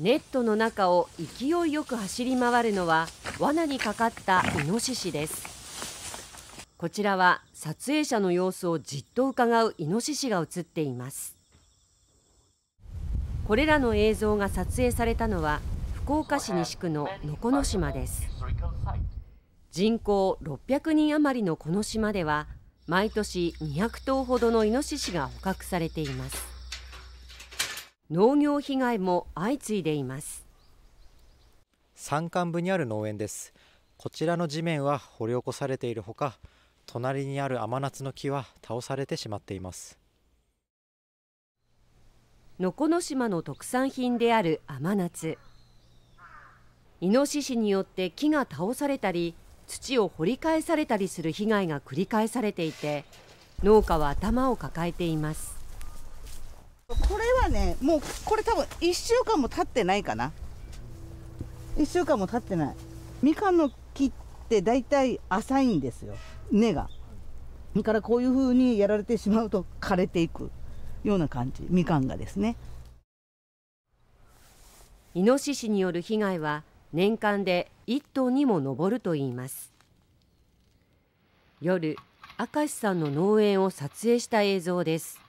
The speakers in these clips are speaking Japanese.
ネットの中を勢いよく走り回るのは罠にかかったイノシシですこちらは撮影者の様子をじっと伺うイノシシが映っていますこれらの映像が撮影されたのは福岡市西区の能古の島です人口600人余りのこの島では毎年200頭ほどのイノシシが捕獲されています農業被害も相次いでいます山間部にある農園ですこちらの地面は掘り起こされているほか隣にある甘夏の木は倒されてしまっていますのこの島の特産品である甘夏イノシシによって木が倒されたり土を掘り返されたりする被害が繰り返されていて農家は頭を抱えていますこれだねもうこれ多分1週間も経ってないかな1週間も経ってないみかんの木って大体浅いんですよ根がだからこういう風にやられてしまうと枯れていくような感じみかんがですねイノシシによる被害は年間で1頭にも上るといいます夜明石さんの農園を撮影した映像です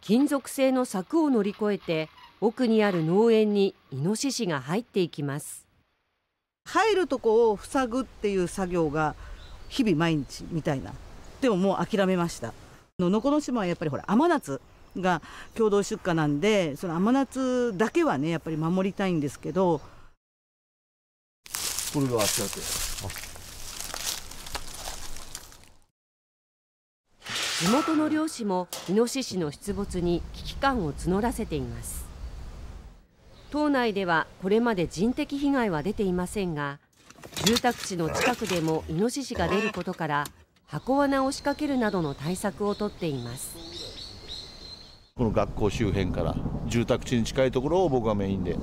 金属製の柵を乗り越えて奥にある農園にイノシシが入っていきます入るとこを塞ぐっていう作業が日々毎日みたいなでももう諦めました能古島はやっぱりほら甘夏が共同出荷なんでその甘夏だけはねやっぱり守りたいんですけどこれがあっ地元の漁師もイノシシの出没に危機感を募らせています島内ではこれまで人的被害は出ていませんが住宅地の近くでもイノシシが出ることから箱罠を仕掛けるなどの対策をとっていますこの学校周辺から住宅地に近いところを僕がメインで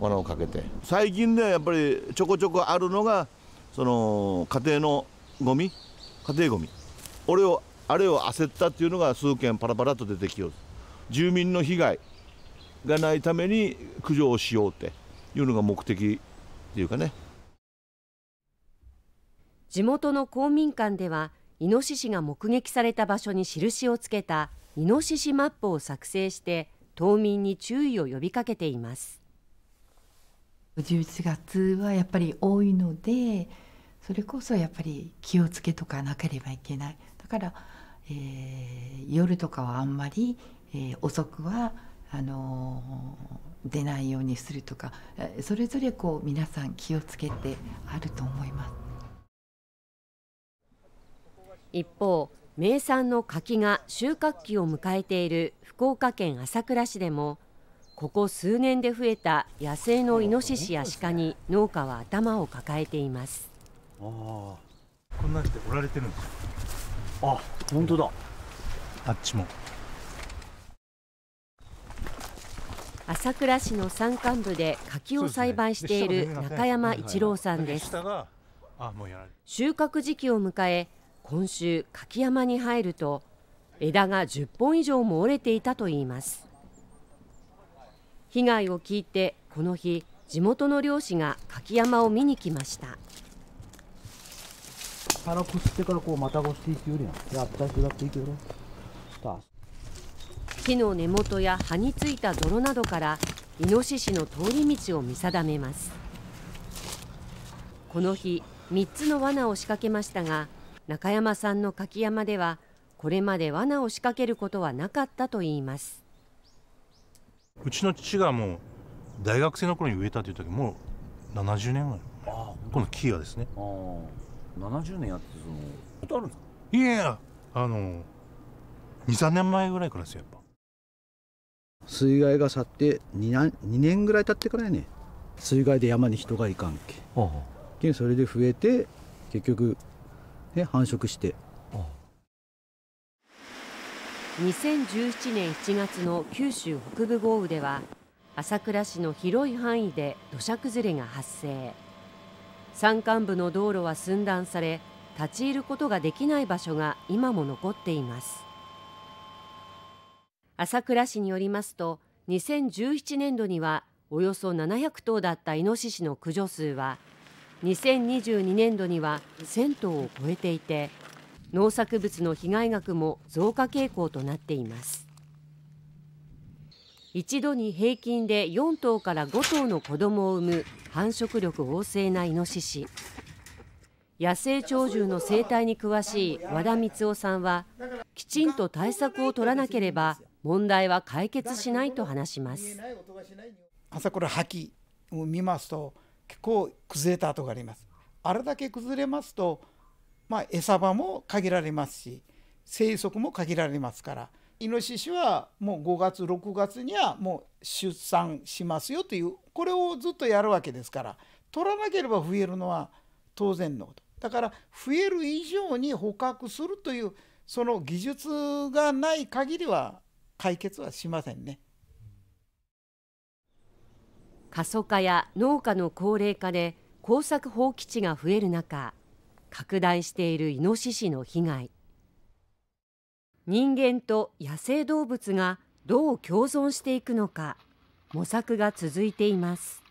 罠をかけて最近ではやっぱりちょこちょこあるのがその家庭のゴミ家庭ゴミ俺をあるいは焦ったっていうのが数件パラパラと出てきよう住民の被害がないために駆除をしようっていうのが目的っていうかね地元の公民館ではイノシシが目撃された場所に印をつけたイノシシマップを作成して島民に注意を呼びかけています11月はやっぱり多いのでそれこそやっぱり気をつけとかなければいけないだからえー、夜とかはあんまり、えー、遅くはあのー、出ないようにするとかそれぞれこう皆さん気をつけてあると思います一方名産の柿が収穫期を迎えている福岡県朝倉市でもここ数年で増えた野生のイノシシや鹿に農家は頭を抱えていますああこんなしておられてるんですあ本当だあっちも朝倉市の山間部で柿を栽培している中山一郎さんです、収穫時期を迎え今週柿山に入ると枝が10本以上も折れていたといいます被害を聞いてこの日地元の漁師が柿山を見に来ました腹こってからこうまたごしていくよりなやった下っていくよ木の根元や葉についた泥などからイノシシの通り道を見定めますこの日三つの罠を仕掛けましたが中山さんの柿山ではこれまで罠を仕掛けることはなかったと言いますうちの父がもう大学生の頃に植えたという時もう70年ぐらいこの木がですね70年やってそのことあるんですかいやいやあの23年前ぐらいからですよやっぱ水害が去って2年 ,2 年ぐらい経ってからやね水害で山に人がいかんけあけそれで増えて結局、ね、繁殖して2017年7月の九州北部豪雨では朝倉市の広い範囲で土砂崩れが発生山間部の道路は寸断され立ち入ることができない場所が今も残っています朝倉市によりますと2017年度にはおよそ700頭だったイノシシの駆除数は2022年度には1000頭を超えていて農作物の被害額も増加傾向となっています一度に平均で4頭から5頭の子供を産む繁殖力旺盛なイノシシ野生鳥獣の生態に詳しい和田光雄さんはきちんと対策を取らなければ問題は解決しないと話します朝これ吐きを見ますと結構崩れた跡がありますあれだけ崩れますとまあ餌場も限られますし生息も限られますからイノシシはもう5月6月にはもう出産しますよというこれをずっとやるわけですから取らなければ増えるのは当然のことだから増える以上に捕獲するというその技術がない限りは解決はしませんね。過疎化や農家の高齢化で耕作放棄地が増える中拡大しているイノシシの被害人間と野生動物がどう共存していくのか模索が続いています